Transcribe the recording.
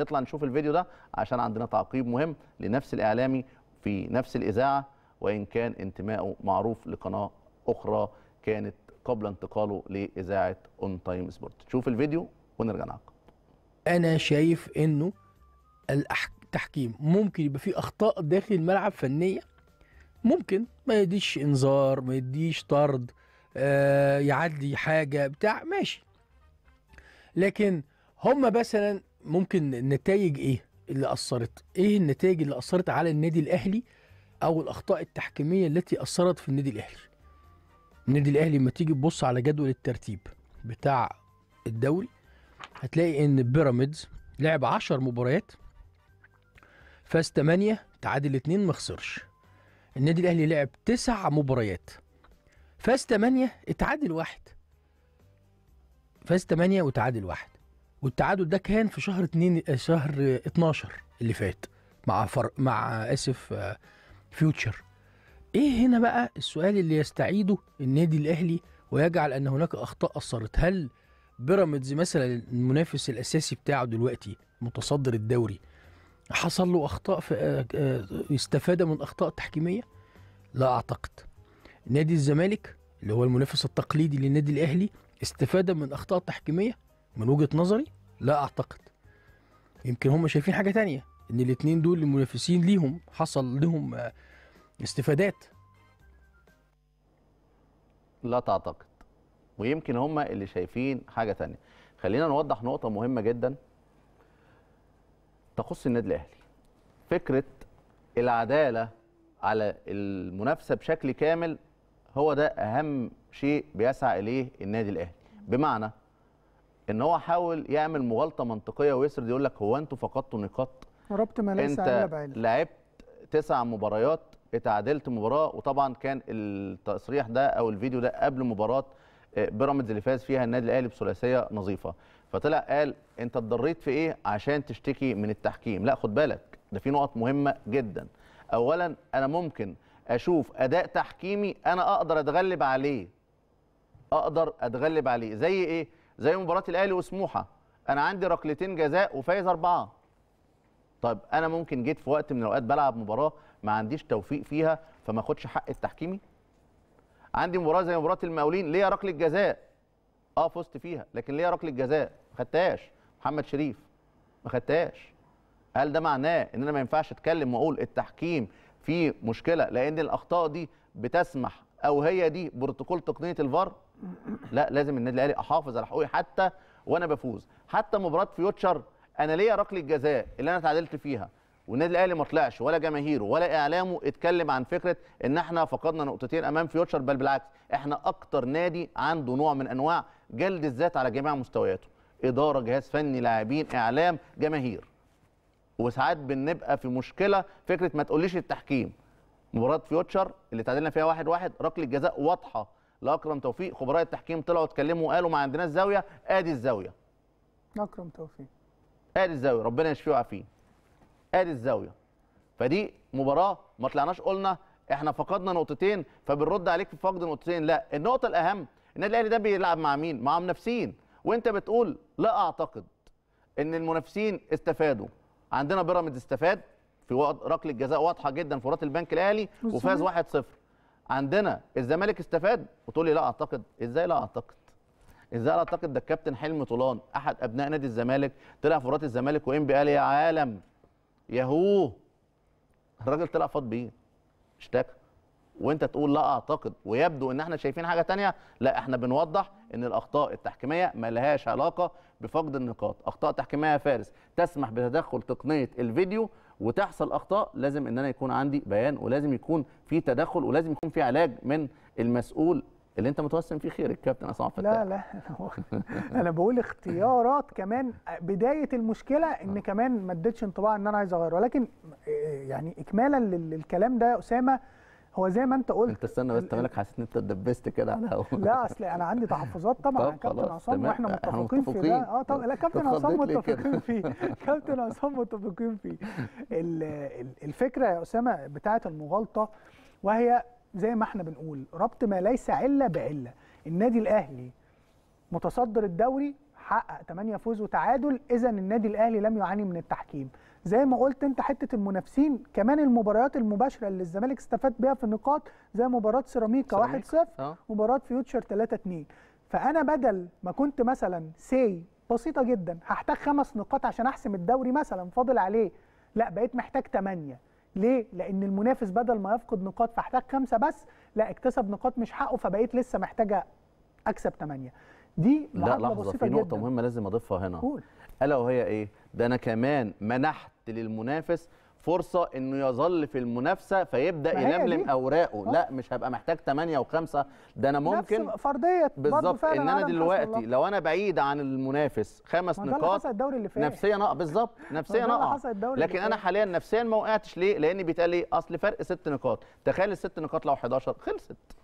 نطلع نشوف الفيديو ده عشان عندنا تعقيب مهم لنفس الإعلامي في نفس الإذاعة وإن كان انتمائه معروف لقناة أخرى كانت قبل انتقاله لإذاعة أون تايم سبورت شوف الفيديو ونرجع نعقب أنا شايف إنه التحكيم ممكن يبقى فيه أخطاء داخل الملعب فنية ممكن ما يديش إنذار ما يديش طرد آه يعدي حاجة بتاع ماشي لكن هم مثلا ممكن نتائج ايه اللي اثرت ايه النتائج اللي اثرت على النادي الاهلي او الاخطاء التحكيميه التي اثرت في النادي الاهلي النادي الاهلي لما تيجي تبص على جدول الترتيب بتاع الدوري هتلاقي ان بيراميدز لعب 10 مباريات فاز 8 تعادل 2 ما خسرش النادي الاهلي لعب 9 مباريات فاز 8 اتعادل واحد فاز 8 وتعادل واحد والتعادل ده كان في شهر 2 آه، شهر 12 اللي فات مع فر... مع اسف آه، فيوتشر ايه هنا بقى السؤال اللي يستعيده النادي الاهلي ويجعل ان هناك اخطاء اثرت هل بيراميدز مثلا المنافس الاساسي بتاعه دلوقتي متصدر الدوري حصل له اخطاء آه، استفاد من اخطاء تحكيميه لا اعتقد نادي الزمالك اللي هو المنافس التقليدي للنادي الاهلي استفاد من اخطاء تحكيميه من وجهه نظري لا اعتقد يمكن هم شايفين حاجه تانية ان الاثنين دول المنافسين ليهم حصل لهم آه، استفادات لا تعتقد ويمكن هم اللي شايفين حاجه تانية خلينا نوضح نقطه مهمه جدا تخص النادي الاهلي فكره العداله على المنافسه بشكل كامل هو ده اهم شيء بيسعى اليه النادي الاهلي بمعنى ان هو حاول يعمل مغالطه منطقيه ويسرد يقول لك هو انتوا فقدتوا نقاط ربط ما ليس انت لعبت تسع مباريات اتعادلت مباراه وطبعا كان التصريح ده او الفيديو ده قبل مباراه آه، بيراميدز اللي فاز فيها النادي الاهلي بثلاثيه نظيفه فطلع قال انت اتضريت في ايه عشان تشتكي من التحكيم لا خد بالك ده في نقط مهمه جدا اولا انا ممكن اشوف اداء تحكيمي انا اقدر اتغلب عليه اقدر اتغلب عليه زي ايه زي مباراه الاهلي وسموحه انا عندي ركلتين جزاء وفايز اربعه طيب انا ممكن جيت في وقت من الاوقات بلعب مباراه ما عنديش توفيق فيها فما اخدش حق التحكيمي عندي مباراه زي مباراه المقاولين ليا ركله جزاء اه فزت فيها لكن ليا ركله جزاء ما خدتهاش محمد شريف ما خدتهاش هل ده معناه ان انا ما ينفعش اتكلم واقول التحكيم فيه مشكله لان الاخطاء دي بتسمح او هي دي بروتوكول تقنيه الفار لا لازم النادي الاهلي احافظ على حقوقي حتى وانا بفوز حتى مباراه فيوتشر انا ليا ركله جزاء اللي انا اتعادلت فيها والنادي الاهلي ما طلعش ولا جماهيره ولا اعلامه اتكلم عن فكره ان احنا فقدنا نقطتين امام فيوتشر بل بالعكس احنا اكتر نادي عنده نوع من انواع جلد الذات على جميع مستوياته اداره جهاز فني لاعبين اعلام جماهير وساعات بنبقى في مشكله فكره ما تقوليش التحكيم مباراه فيوتشر اللي تعادلنا فيها واحد واحد ركله جزاء واضحه لاكرم توفيق خبراء التحكيم طلعوا اتكلموا وقالوا ما عندناش زاويه ادي الزاويه اكرم توفيق ادي الزاويه ربنا يشفيه ويعافيه ادي الزاويه فدي مباراه ما طلعناش قلنا احنا فقدنا نقطتين فبنرد عليك في فقد نقطتين لا النقطه الاهم النادي الاهلي ده بيلعب مع مين مع منافسين وانت بتقول لا اعتقد ان المنافسين استفادوا عندنا بيراميدز استفاد في ركله جزاء واضحه جدا في البنك الاهلي وفاز 1-0 عندنا الزمالك استفاد وتقول لي لا اعتقد ازاي لا اعتقد ازاي لا اعتقد ده الكابتن حلمي طولان احد ابناء نادي الزمالك طلع في رات الزمالك وام بي قال يا عالم ياهو الراجل طلع فاض بيه اشتكى وانت تقول لا اعتقد ويبدو ان احنا شايفين حاجه ثانيه لا احنا بنوضح ان الاخطاء التحكيميه ما لهاش علاقه بفقد النقاط اخطاء تحكيميه فارس تسمح بتدخل تقنيه الفيديو وتحصل اخطاء لازم ان انا يكون عندي بيان ولازم يكون في تدخل ولازم يكون في علاج من المسؤول اللي انت متوسم فيه خير الكابتن عصام فتاح لا لا انا بقول اختيارات كمان بدايه المشكله ان كمان ما اديتش انطباع ان انا عايز اغير ولكن آه، يعني اكمالا للكلام ده يا اسامه هو زي ما انت قلت انت استنى بس مالك حسيت ان انت اتدبست كده على هو. لا اصل انا عندي تحفظات طبعا طب كابتن عصام واحنا متفقين في ده اه طبعا لا كابتن عصام متفقين فيه كابتن عصام متفقين فيه الفكره يا اسامه بتاعه المغالطه وهي زي ما احنا بنقول ربط ما ليس عله بعله النادي الاهلي متصدر الدوري حقق 8 فوز وتعادل اذا النادي الاهلي لم يعاني من التحكيم زي ما قلت انت حته المنافسين كمان المباريات المباشره اللي الزمالك استفاد بيها في النقاط زي مباراه سيراميكا 1-0 آه. مباراه فيوتشر 3-2 فانا بدل ما كنت مثلا سي بسيطه جدا هحتاج خمس نقاط عشان احسم الدوري مثلا فاضل عليه لا بقيت محتاج 8 ليه؟ لأن المنافس بدل ما يفقد نقاط فاحتاج خمسة بس لا اكتسب نقاط مش حقه فبقيت لسه محتاجة أكسب 8 دي لا لحظه في نقطه جداً. مهمه لازم اضيفها هنا قول الا وهي ايه ده انا كمان منحت للمنافس فرصه انه يظل في المنافسه فيبدا يلملم اوراقه آه. لا مش هبقى محتاج 8 و5 ده انا ممكن نفس فرديه بالظبط ان انا دلوقتي لو انا بعيد عن المنافس خمس نقاط نفسيا اقع آه، بالظبط نفسيا اقع آه. لكن انا حاليا نفسيا ما وقعتش ليه لان بيتقال لي اصل فرق ست نقاط تخيل الست نقاط لو 11 خلصت